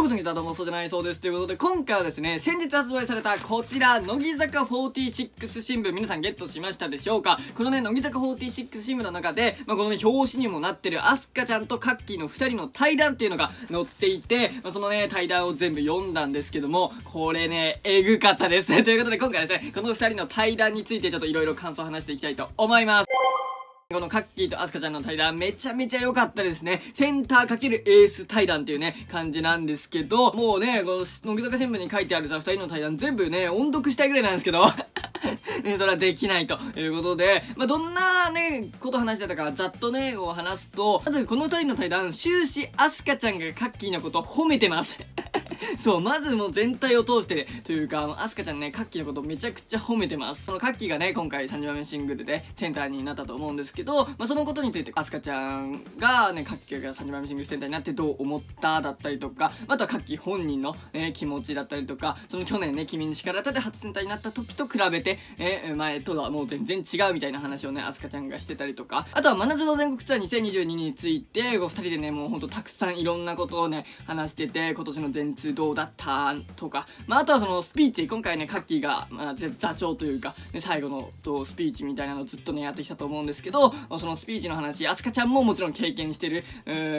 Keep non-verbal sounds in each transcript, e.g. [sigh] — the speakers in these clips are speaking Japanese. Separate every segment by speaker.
Speaker 1: ようこそ、ギター玉そうじゃないそうです。ということで、今回はですね、先日発売されたこちら、乃木坂46新聞、皆さんゲットしましたでしょうかこのね、乃木坂46新聞の中で、まあ、このね、表紙にもなってるアスカちゃんとカッキーの2人の対談っていうのが載っていて、まあ、そのね、対談を全部読んだんですけども、これね、えぐかったです。[laughs] ということで、今回はですね、この2人の対談についてちょっといろいろ感想を話していきたいと思います。このカッキーとアスカちゃんの対談めちゃめちゃ良かったですね。センター×エース対談っていうね、感じなんですけど、もうね、この、乃木坂新聞に書いてあるさ、二人の対談全部ね、音読したいぐらいなんですけど、[laughs] ね、それはできないということで、まあ、どんなね、こと話してたか、ざっとね、を話すと、まずこの二人の対談、終始アスカちゃんがカッキーのことを褒めてます。[laughs] そうまずもう全体を通してというかあのアスカちゃんねカッキーのことめちゃくちゃ褒めてますそのカッキーがね今回30番目シングルでセンターになったと思うんですけど、まあ、そのことについてアスカちゃんがねカッキーが30番目シングルセンターになってどう思っただったりとかあとはカッキー本人の、ね、気持ちだったりとかその去年ね「君に叱られた」で初センターになった時と比べて、ね、前とはもう全然違うみたいな話をねアスカちゃんがしてたりとかあとは真夏の全国ツアー2022についてお二2人でねもうほんとたくさんいろんなことをね話してて今年の全通どうだったとか、まあ、あとはそのスピーチ、今回ね、カッキーが、まあ、座長というか、ね、最後のとスピーチみたいなのをずっとね、やってきたと思うんですけど、そのスピーチの話、アスカちゃんももちろん経験してる、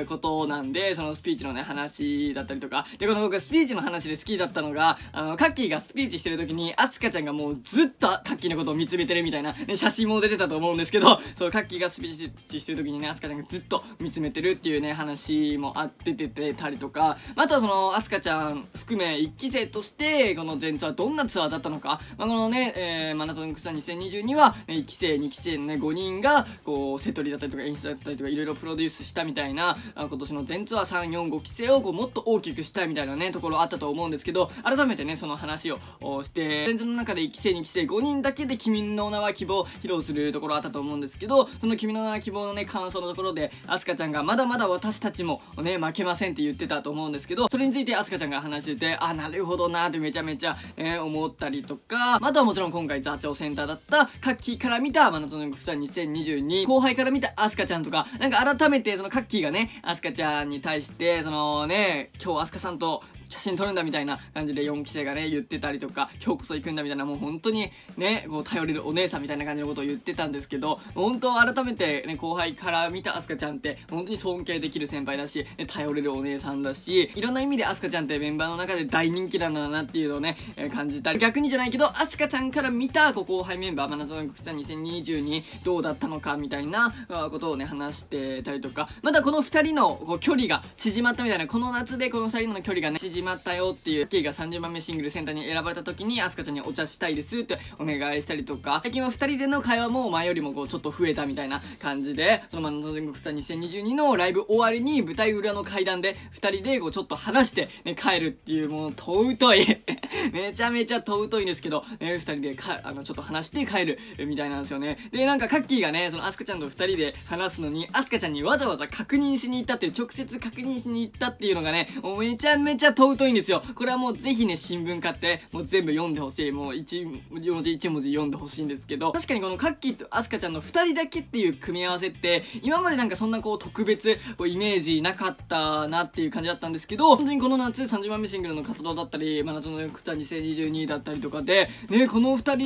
Speaker 1: ことなんで、そのスピーチのね、話だったりとか、で、この僕、スピーチの話で好きだったのが、あの、カッキーがスピーチしてる時に、アスカちゃんがもうずっとカッキーのことを見つめてるみたいな、ね、写真も出てたと思うんですけど、そう、カッキーがスピーチしてる時にね、アスカちゃんがずっと見つめてるっていうね、話もあっててたりとか、まあ、あとはその、アスカちゃんん含め1期生としてこの全ツアーどんなツアーだったのか、まあ、このね、えー、マナトニックさん2022は1期生2期生のね5人がこうセトリだったりとか演出だったりとかいろいろプロデュースしたみたいな今年の全ツアー345期生をこうもっと大きくしたいみたいなねところあったと思うんですけど改めてねその話をして全ツの中で1期生2期生5人だけで「君の名は希望」披露するところあったと思うんですけどその「君の名は希望」のね感想のところでアスカちゃんがまだまだ私たちもね負けませんって言ってたと思うんですけどそれについてアスカちゃんが話してて、あ、なるほどなってめちゃめちゃ、えー、思ったりとか、あとはもちろん今回座長センターだった、カッキーから見た、真夏の草2022、後輩から見たアスカちゃんとか、なんか改めてそのカッキーがね、アスカちゃんに対して、そのね、今日アスカさんと写真撮るんだみたいな感じで4期生がね、言ってたりとか、今日こそ行くんだみたいな、もう本当にね、こう頼れるお姉さんみたいな感じのことを言ってたんですけど、本当改めてね、後輩から見たアスカちゃんって、本当に尊敬できる先輩だし、ね、頼れるお姉さんだし、いろんな意味でアスカちゃんってメンバーの中で大人気なんだなっていうのをね、えー、感じたり、逆にじゃないけど、アスカちゃんから見た後輩メンバー、マナ夏の国際2 0 2にどうだったのかみたいなことをね、話してたりとか、まだこの2人のこう距離が縮まったみたいな、この夏でこの2人の距離がね、縮始まったよっていう、K が30番目シングルセンターに選ばれた時に、アスカちゃんにお茶したいですってお願いしたりとか、最近は2人での会話も前よりもこうちょっと増えたみたいな感じで、そのままの全国ツア2022のライブ終わりに舞台裏の階段で2人でこうちょっと話して、ね、帰るっていうもう尊い [laughs] めちゃめちゃ尊いんですけど、ね、2人でかあのちょっと話して帰るみたいなんですよね。で、なんかカッキーがね、そのアスカちゃんと2人で話すのに、アスカちゃんにわざわざ確認しに行ったって直接確認しに行ったっていうのがね、もうめちゃめちゃ尊い超疎いんですよこれはもうぜひね新聞買ってもう全部読んでほしいもう1文字1文字読んでほしいんですけど確かにこのカッキーとアスカちゃんの2人だけっていう組み合わせって今までなんかそんなこう特別こうイメージなかったなっていう感じだったんですけど本当にこの夏30枚目シングルの活動だったり「まあ、夏のくた2022」だったりとかでねこの2人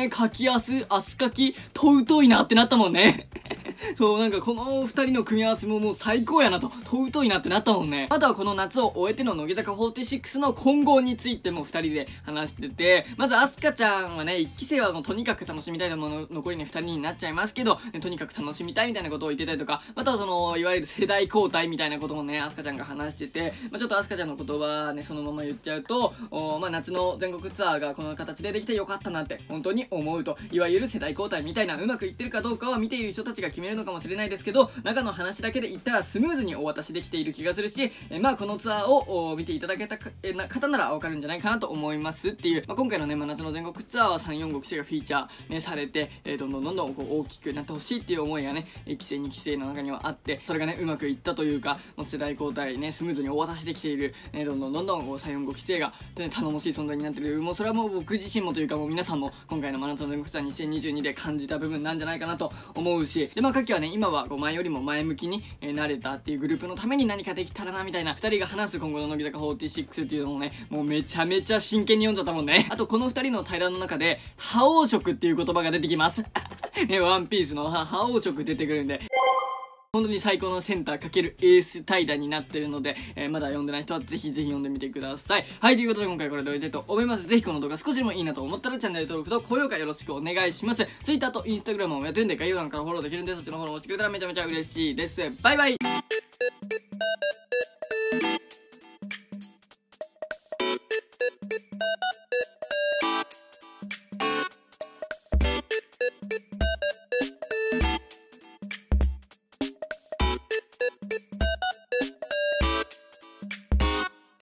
Speaker 1: ね書きやすアスカキと疎いなってなったもんね [laughs] そう、なんかこの2人の組み合わせももう最高やなと、尊いなってなったもんね。あとはこの夏を終えての乃木坂46の混合についても2人で話してて、まずアスカちゃんはね、1期生はもうとにかく楽しみたいともの残りね2人になっちゃいますけど、ね、とにかく楽しみたいみたいなことを言ってたりとか、またはその、いわゆる世代交代みたいなこともね、アスカちゃんが話してて、まあ、ちょっとアスカちゃんの言葉ね、そのまま言っちゃうと、おまあ、夏の全国ツアーがこの形でできてよかったなって、本当に思うと、いわゆる世代交代みたいな、うまくいってるかどうかは見ている人たちが決めるるのかもしれないですけど中の話だけで言ったらスムーズにお渡しできている気がするし、えまあこのツアーを見ていただけたえな方ならわかるんじゃないかなと思いますっていう、まあ、今回のね、真夏の全国ツアーは3456がフィーチャー、ね、されて、えどんどんどんどんこう大きくなってほしいっていう思いがね規制2規制の中にはあってそれがねうまくいったというかもう世代交代ねスムーズにお渡しできている、ね、どんどんどんどん345規制が、ね、頼もしい存在になってるもうそれはもう僕自身もというかもう皆さんも今回の真夏の全国ツアー2022で感じた部分なんじゃないかなと思うしでまあ時はね今は5枚よりも前向きに、え慣れたっていうグループのために何かできたらなみたいな2人が話す今後の乃木坂46っていうのもねもうめちゃめちゃ真剣に読んじゃったもんねあとこの2人の対談の中で覇王色っていう言葉が出てきます [laughs] ね、ワンピースの覇王色出てくるんで本当に最高のセンター×エース対談になってるので、えー、まだ読んでない人はぜひぜひ読んでみてください。はい、ということで今回これで終えたいと思います。ぜひこの動画少しでもいいなと思ったらチャンネル登録と高評価よろしくお願いします。Twitter と Instagram もやってるんで概要欄からフォローできるんでそっちのフォローもしてくれたらめちゃめちゃ嬉しいです。バイバイ